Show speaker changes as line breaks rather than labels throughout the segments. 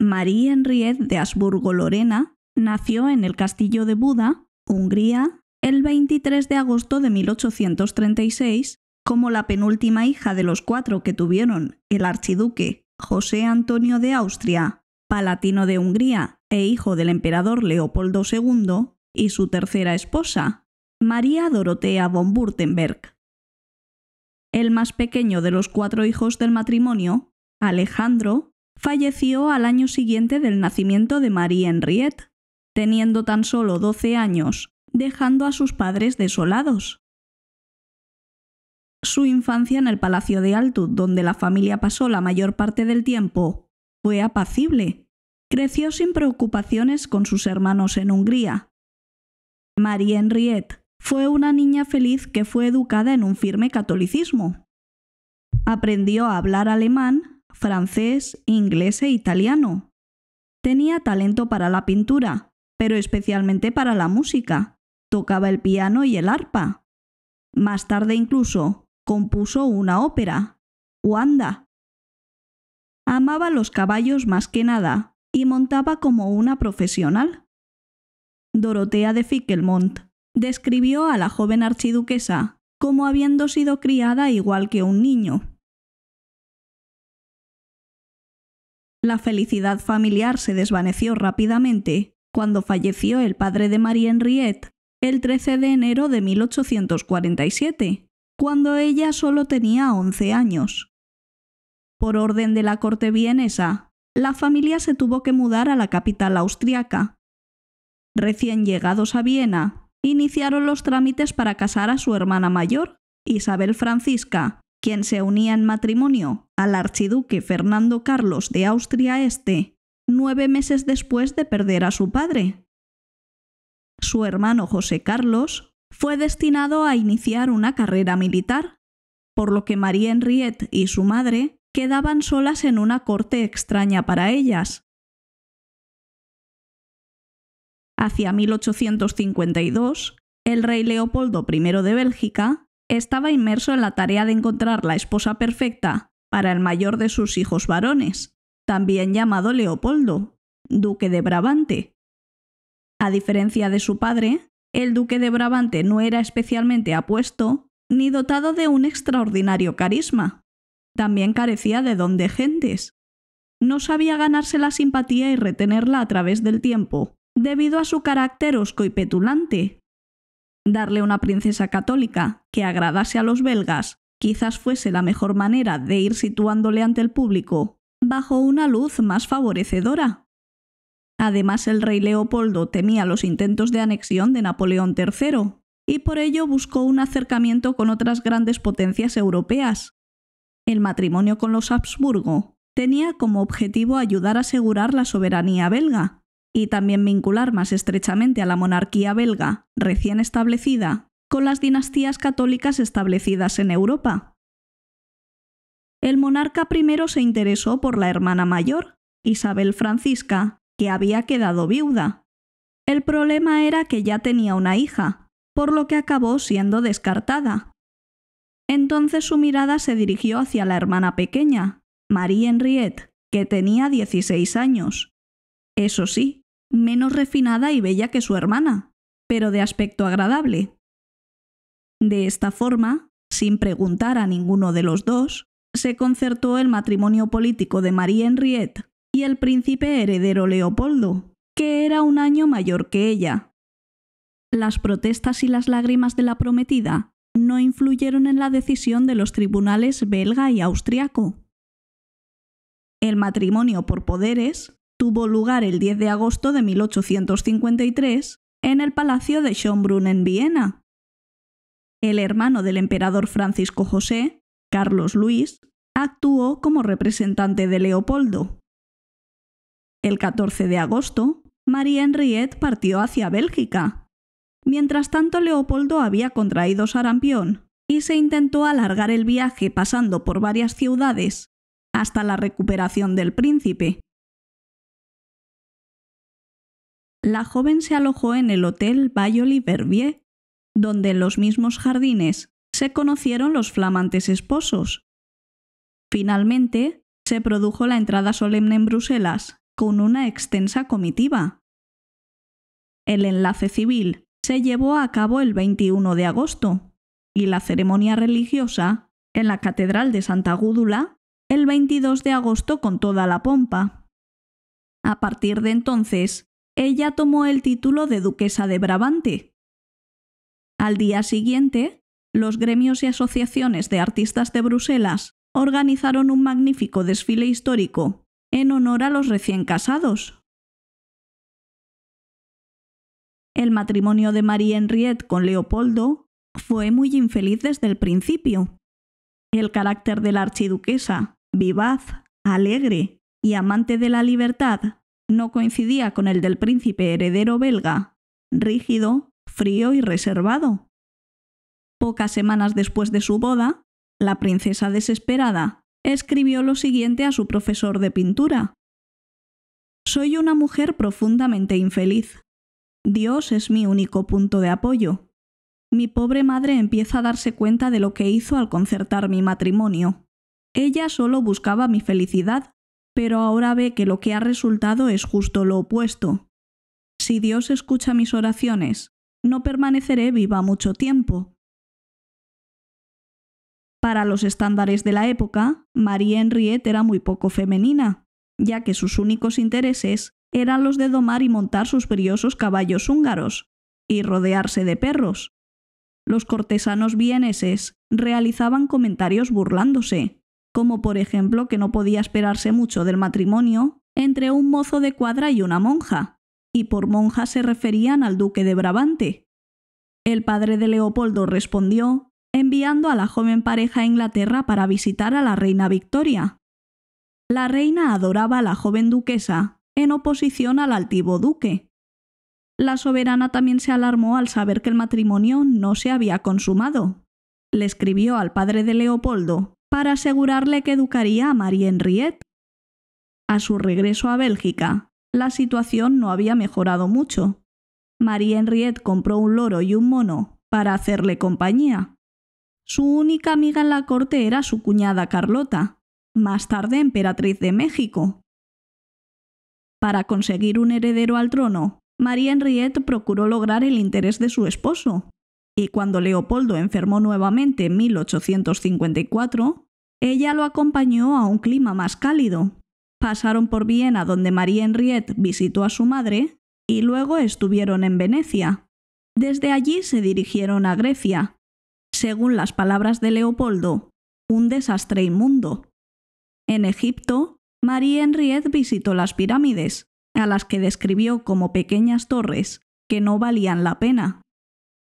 María Henriette de Asburgo lorena nació en el castillo de Buda, Hungría, el 23 de agosto de 1836, como la penúltima hija de los cuatro que tuvieron el archiduque José Antonio de Austria, palatino de Hungría e hijo del emperador Leopoldo II, y su tercera esposa, María Dorotea von Württemberg. El más pequeño de los cuatro hijos del matrimonio, Alejandro, falleció al año siguiente del nacimiento de Marie Henriette, teniendo tan solo 12 años, dejando a sus padres desolados. Su infancia en el Palacio de Altud, donde la familia pasó la mayor parte del tiempo, fue apacible. Creció sin preocupaciones con sus hermanos en Hungría. Marie Henriette fue una niña feliz que fue educada en un firme catolicismo. Aprendió a hablar alemán francés, inglés e italiano. Tenía talento para la pintura, pero especialmente para la música. Tocaba el piano y el arpa. Más tarde incluso compuso una ópera, Wanda. Amaba los caballos más que nada y montaba como una profesional. Dorotea de Fickelmont describió a la joven archiduquesa como habiendo sido criada igual que un niño. La felicidad familiar se desvaneció rápidamente cuando falleció el padre de María Henriette el 13 de enero de 1847, cuando ella solo tenía 11 años. Por orden de la corte vienesa, la familia se tuvo que mudar a la capital austriaca. Recién llegados a Viena, iniciaron los trámites para casar a su hermana mayor, Isabel Francisca, se unía en matrimonio al archiduque Fernando Carlos de Austria Este, nueve meses después de perder a su padre. Su hermano José Carlos fue destinado a iniciar una carrera militar, por lo que María Henriette y su madre quedaban solas en una corte extraña para ellas. Hacia 1852, el rey Leopoldo I de Bélgica estaba inmerso en la tarea de encontrar la esposa perfecta para el mayor de sus hijos varones, también llamado Leopoldo, duque de Brabante. A diferencia de su padre, el duque de Brabante no era especialmente apuesto ni dotado de un extraordinario carisma. También carecía de don de gentes. No sabía ganarse la simpatía y retenerla a través del tiempo, debido a su carácter osco y petulante, Darle una princesa católica que agradase a los belgas quizás fuese la mejor manera de ir situándole ante el público bajo una luz más favorecedora. Además, el rey Leopoldo temía los intentos de anexión de Napoleón III, y por ello buscó un acercamiento con otras grandes potencias europeas. El matrimonio con los Habsburgo tenía como objetivo ayudar a asegurar la soberanía belga, y también vincular más estrechamente a la monarquía belga recién establecida con las dinastías católicas establecidas en Europa. El monarca primero se interesó por la hermana mayor, Isabel Francisca, que había quedado viuda. El problema era que ya tenía una hija, por lo que acabó siendo descartada. Entonces su mirada se dirigió hacia la hermana pequeña, Marie Henriette, que tenía 16 años eso sí, menos refinada y bella que su hermana, pero de aspecto agradable. De esta forma, sin preguntar a ninguno de los dos, se concertó el matrimonio político de María Henriette y el príncipe heredero Leopoldo, que era un año mayor que ella. Las protestas y las lágrimas de la prometida no influyeron en la decisión de los tribunales belga y austriaco. El matrimonio por poderes tuvo lugar el 10 de agosto de 1853 en el Palacio de Schönbrunn en Viena. El hermano del emperador Francisco José, Carlos Luis, actuó como representante de Leopoldo. El 14 de agosto, María Henriette partió hacia Bélgica. Mientras tanto, Leopoldo había contraído sarampión y se intentó alargar el viaje pasando por varias ciudades hasta la recuperación del príncipe. la joven se alojó en el Hotel Bayoli Verbier, donde en los mismos jardines se conocieron los flamantes esposos. Finalmente, se produjo la entrada solemne en Bruselas, con una extensa comitiva. El enlace civil se llevó a cabo el 21 de agosto y la ceremonia religiosa en la Catedral de Santa Gúdula el 22 de agosto con toda la pompa. A partir de entonces, ella tomó el título de duquesa de Brabante. Al día siguiente, los gremios y asociaciones de artistas de Bruselas organizaron un magnífico desfile histórico en honor a los recién casados. El matrimonio de María Henriette con Leopoldo fue muy infeliz desde el principio. El carácter de la archiduquesa, vivaz, alegre y amante de la libertad, no coincidía con el del príncipe heredero belga, rígido, frío y reservado. Pocas semanas después de su boda, la princesa desesperada escribió lo siguiente a su profesor de pintura. Soy una mujer profundamente infeliz. Dios es mi único punto de apoyo. Mi pobre madre empieza a darse cuenta de lo que hizo al concertar mi matrimonio. Ella solo buscaba mi felicidad pero ahora ve que lo que ha resultado es justo lo opuesto. Si Dios escucha mis oraciones, no permaneceré viva mucho tiempo. Para los estándares de la época, María Henriette era muy poco femenina, ya que sus únicos intereses eran los de domar y montar sus briosos caballos húngaros y rodearse de perros. Los cortesanos vieneses realizaban comentarios burlándose, como por ejemplo que no podía esperarse mucho del matrimonio entre un mozo de cuadra y una monja, y por monja se referían al duque de Brabante. El padre de Leopoldo respondió, enviando a la joven pareja a Inglaterra para visitar a la reina Victoria. La reina adoraba a la joven duquesa, en oposición al altivo duque. La soberana también se alarmó al saber que el matrimonio no se había consumado. Le escribió al padre de Leopoldo, para asegurarle que educaría a Marie Henriette. A su regreso a Bélgica, la situación no había mejorado mucho. Marie Henriette compró un loro y un mono para hacerle compañía. Su única amiga en la corte era su cuñada Carlota, más tarde emperatriz de México. Para conseguir un heredero al trono, María Henriette procuró lograr el interés de su esposo, y cuando Leopoldo enfermó nuevamente en 1854, ella lo acompañó a un clima más cálido. Pasaron por Viena donde María Henriette visitó a su madre y luego estuvieron en Venecia. Desde allí se dirigieron a Grecia. Según las palabras de Leopoldo, un desastre inmundo. En Egipto, María Henriette visitó las pirámides, a las que describió como pequeñas torres que no valían la pena.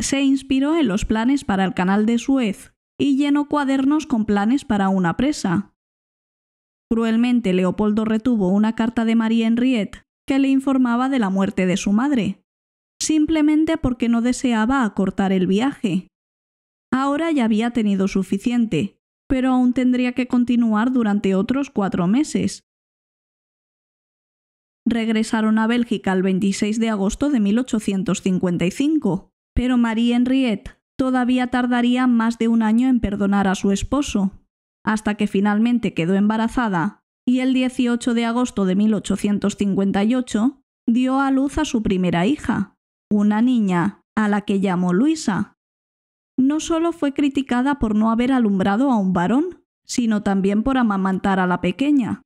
Se inspiró en los planes para el canal de Suez y llenó cuadernos con planes para una presa. Cruelmente Leopoldo retuvo una carta de María Henriette que le informaba de la muerte de su madre, simplemente porque no deseaba acortar el viaje. Ahora ya había tenido suficiente, pero aún tendría que continuar durante otros cuatro meses. Regresaron a Bélgica el 26 de agosto de 1855. Pero María Henriette todavía tardaría más de un año en perdonar a su esposo, hasta que finalmente quedó embarazada y el 18 de agosto de 1858 dio a luz a su primera hija, una niña, a la que llamó Luisa. No solo fue criticada por no haber alumbrado a un varón, sino también por amamantar a la pequeña.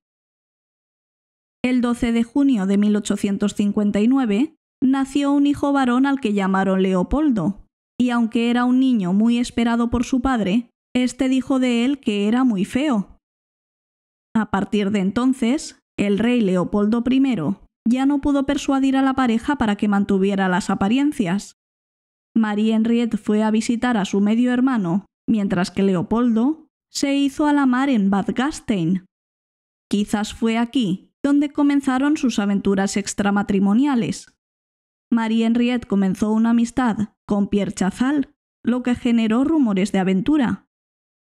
El 12 de junio de 1859, nació un hijo varón al que llamaron Leopoldo, y aunque era un niño muy esperado por su padre, éste dijo de él que era muy feo. A partir de entonces, el rey Leopoldo I ya no pudo persuadir a la pareja para que mantuviera las apariencias. María Henriette fue a visitar a su medio hermano, mientras que Leopoldo se hizo a la mar en Badgastein Quizás fue aquí donde comenzaron sus aventuras extramatrimoniales. Marie Henriette comenzó una amistad con Pierre Chazal, lo que generó rumores de aventura.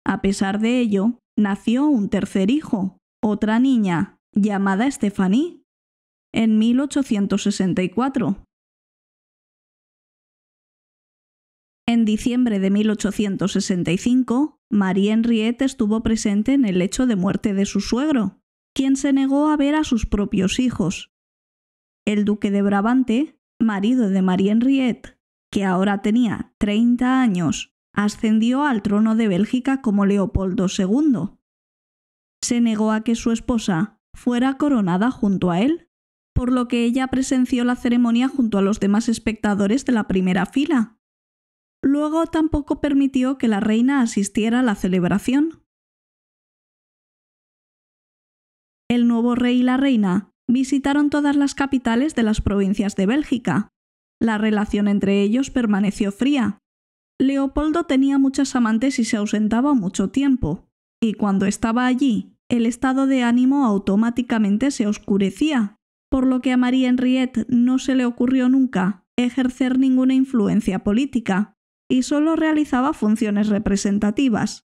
A pesar de ello, nació un tercer hijo, otra niña, llamada Stephanie, en 1864. En diciembre de 1865, Marie Henriette estuvo presente en el hecho de muerte de su suegro, quien se negó a ver a sus propios hijos. El duque de Brabante marido de Marie Henriette, que ahora tenía 30 años, ascendió al trono de Bélgica como Leopoldo II. Se negó a que su esposa fuera coronada junto a él, por lo que ella presenció la ceremonia junto a los demás espectadores de la primera fila. Luego tampoco permitió que la reina asistiera a la celebración. El nuevo rey y la reina visitaron todas las capitales de las provincias de Bélgica. La relación entre ellos permaneció fría. Leopoldo tenía muchas amantes y se ausentaba mucho tiempo, y cuando estaba allí, el estado de ánimo automáticamente se oscurecía, por lo que a María Henriette no se le ocurrió nunca ejercer ninguna influencia política, y solo realizaba funciones representativas.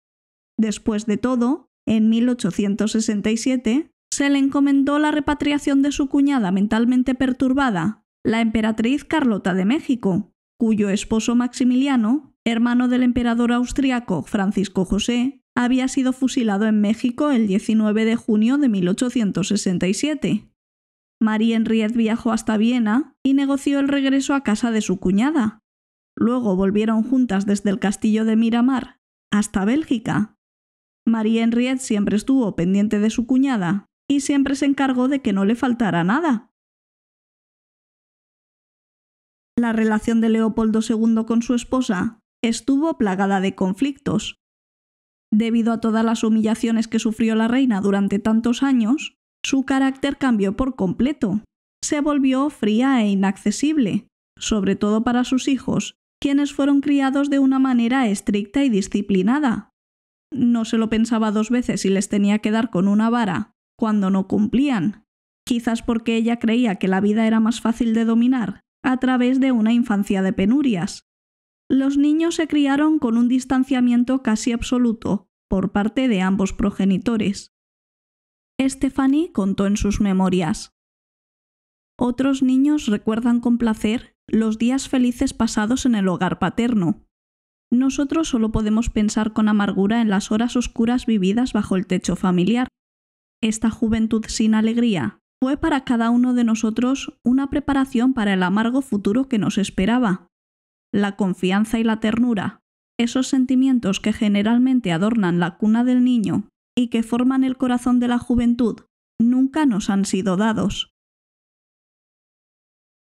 Después de todo, en 1867, se le encomendó la repatriación de su cuñada mentalmente perturbada, la emperatriz Carlota de México, cuyo esposo Maximiliano, hermano del emperador austriaco Francisco José, había sido fusilado en México el 19 de junio de 1867. María Henriette viajó hasta Viena y negoció el regreso a casa de su cuñada. Luego volvieron juntas desde el castillo de Miramar hasta Bélgica. María Henriette siempre estuvo pendiente de su cuñada y siempre se encargó de que no le faltara nada. La relación de Leopoldo II con su esposa estuvo plagada de conflictos. Debido a todas las humillaciones que sufrió la reina durante tantos años, su carácter cambió por completo. Se volvió fría e inaccesible, sobre todo para sus hijos, quienes fueron criados de una manera estricta y disciplinada. No se lo pensaba dos veces y les tenía que dar con una vara cuando no cumplían, quizás porque ella creía que la vida era más fácil de dominar a través de una infancia de penurias. Los niños se criaron con un distanciamiento casi absoluto por parte de ambos progenitores. Stephanie contó en sus memorias. Otros niños recuerdan con placer los días felices pasados en el hogar paterno. Nosotros solo podemos pensar con amargura en las horas oscuras vividas bajo el techo familiar. Esta juventud sin alegría fue para cada uno de nosotros una preparación para el amargo futuro que nos esperaba. La confianza y la ternura, esos sentimientos que generalmente adornan la cuna del niño y que forman el corazón de la juventud, nunca nos han sido dados.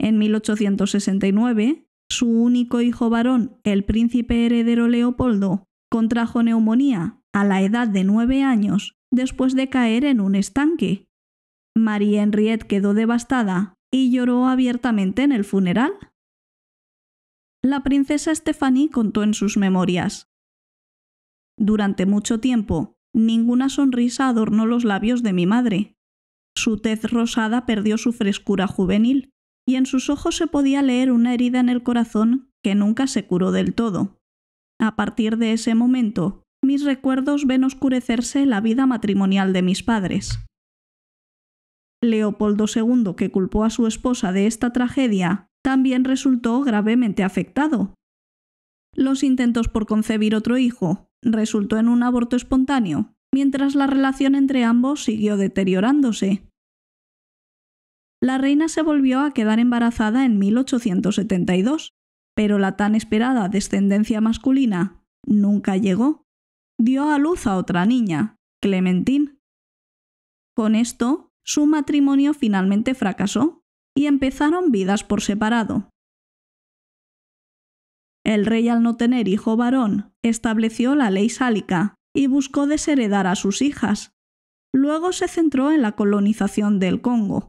En 1869, su único hijo varón, el príncipe heredero Leopoldo, contrajo neumonía a la edad de nueve años después de caer en un estanque. María Henriette quedó devastada y lloró abiertamente en el funeral. La princesa Stephanie contó en sus memorias. Durante mucho tiempo, ninguna sonrisa adornó los labios de mi madre. Su tez rosada perdió su frescura juvenil, y en sus ojos se podía leer una herida en el corazón que nunca se curó del todo. A partir de ese momento, mis recuerdos ven oscurecerse la vida matrimonial de mis padres. Leopoldo II, que culpó a su esposa de esta tragedia, también resultó gravemente afectado. Los intentos por concebir otro hijo resultó en un aborto espontáneo, mientras la relación entre ambos siguió deteriorándose. La reina se volvió a quedar embarazada en 1872, pero la tan esperada descendencia masculina nunca llegó dio a luz a otra niña, Clementín. Con esto, su matrimonio finalmente fracasó y empezaron vidas por separado. El rey al no tener hijo varón estableció la ley sálica y buscó desheredar a sus hijas. Luego se centró en la colonización del Congo.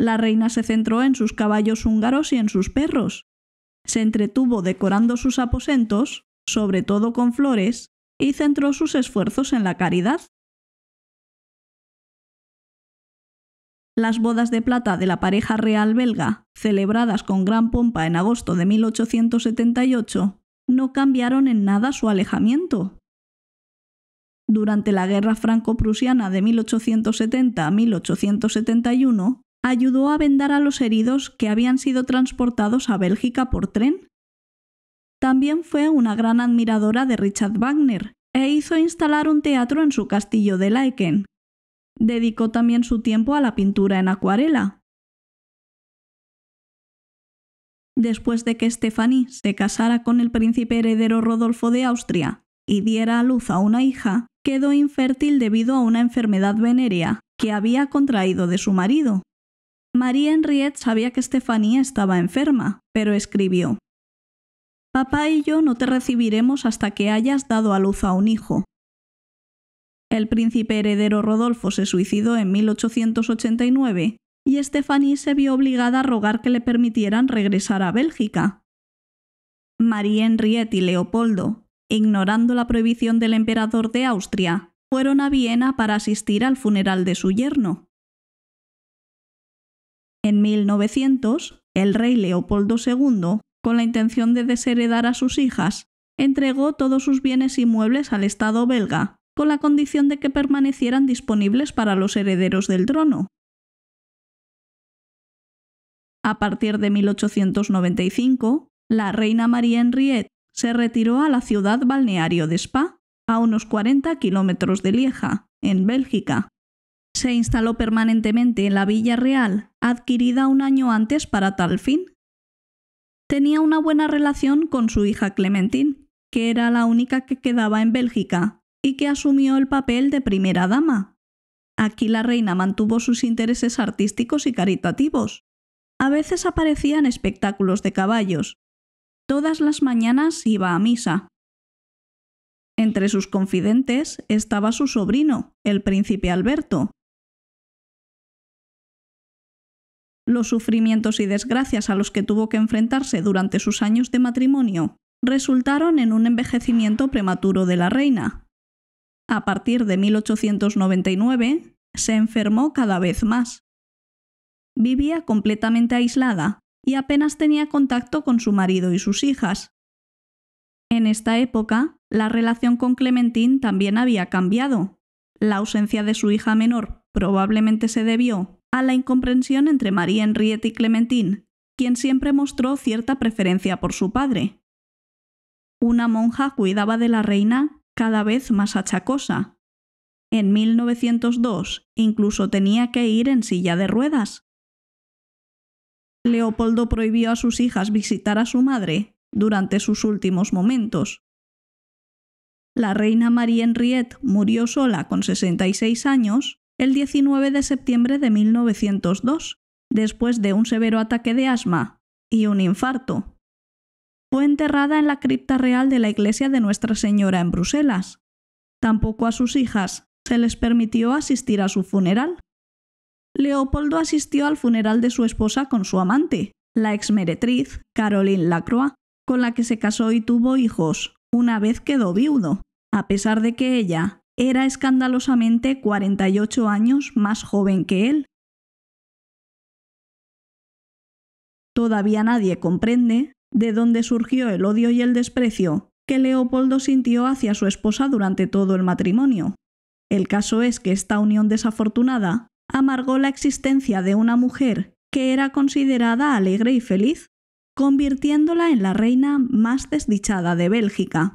La reina se centró en sus caballos húngaros y en sus perros. Se entretuvo decorando sus aposentos, sobre todo con flores, y centró sus esfuerzos en la caridad. Las bodas de plata de la pareja real belga, celebradas con gran pompa en agosto de 1878, no cambiaron en nada su alejamiento. Durante la Guerra Franco-Prusiana de 1870 a 1871, ayudó a vendar a los heridos que habían sido transportados a Bélgica por tren también fue una gran admiradora de Richard Wagner e hizo instalar un teatro en su castillo de Laeken. Dedicó también su tiempo a la pintura en acuarela. Después de que Stephanie se casara con el príncipe heredero Rodolfo de Austria y diera a luz a una hija, quedó infértil debido a una enfermedad venérea que había contraído de su marido. María Henriette sabía que Stephanie estaba enferma, pero escribió: Papá y yo no te recibiremos hasta que hayas dado a luz a un hijo. El príncipe heredero Rodolfo se suicidó en 1889 y Estefanía se vio obligada a rogar que le permitieran regresar a Bélgica. María Henriette y Leopoldo, ignorando la prohibición del emperador de Austria, fueron a Viena para asistir al funeral de su yerno. En 1900, el rey Leopoldo II con la intención de desheredar a sus hijas, entregó todos sus bienes inmuebles al Estado belga, con la condición de que permanecieran disponibles para los herederos del trono. A partir de 1895, la reina María Henriette se retiró a la ciudad balneario de Spa, a unos 40 kilómetros de Lieja, en Bélgica. Se instaló permanentemente en la Villa Real, adquirida un año antes para tal fin, tenía una buena relación con su hija Clementine, que era la única que quedaba en Bélgica y que asumió el papel de primera dama. Aquí la reina mantuvo sus intereses artísticos y caritativos. A veces aparecían espectáculos de caballos. Todas las mañanas iba a misa. Entre sus confidentes estaba su sobrino, el príncipe Alberto, Los sufrimientos y desgracias a los que tuvo que enfrentarse durante sus años de matrimonio resultaron en un envejecimiento prematuro de la reina. A partir de 1899, se enfermó cada vez más. Vivía completamente aislada y apenas tenía contacto con su marido y sus hijas. En esta época, la relación con Clementín también había cambiado. La ausencia de su hija menor probablemente se debió a la incomprensión entre María Henriette y Clementine, quien siempre mostró cierta preferencia por su padre. Una monja cuidaba de la reina cada vez más achacosa. En 1902 incluso tenía que ir en silla de ruedas. Leopoldo prohibió a sus hijas visitar a su madre durante sus últimos momentos. La reina María Henriette murió sola con 66 años el 19 de septiembre de 1902, después de un severo ataque de asma y un infarto. Fue enterrada en la cripta real de la iglesia de Nuestra Señora en Bruselas. Tampoco a sus hijas se les permitió asistir a su funeral. Leopoldo asistió al funeral de su esposa con su amante, la exmeretriz Caroline Lacroix, con la que se casó y tuvo hijos, una vez quedó viudo, a pesar de que ella era escandalosamente 48 años más joven que él. Todavía nadie comprende de dónde surgió el odio y el desprecio que Leopoldo sintió hacia su esposa durante todo el matrimonio. El caso es que esta unión desafortunada amargó la existencia de una mujer que era considerada alegre y feliz, convirtiéndola en la reina más desdichada de Bélgica.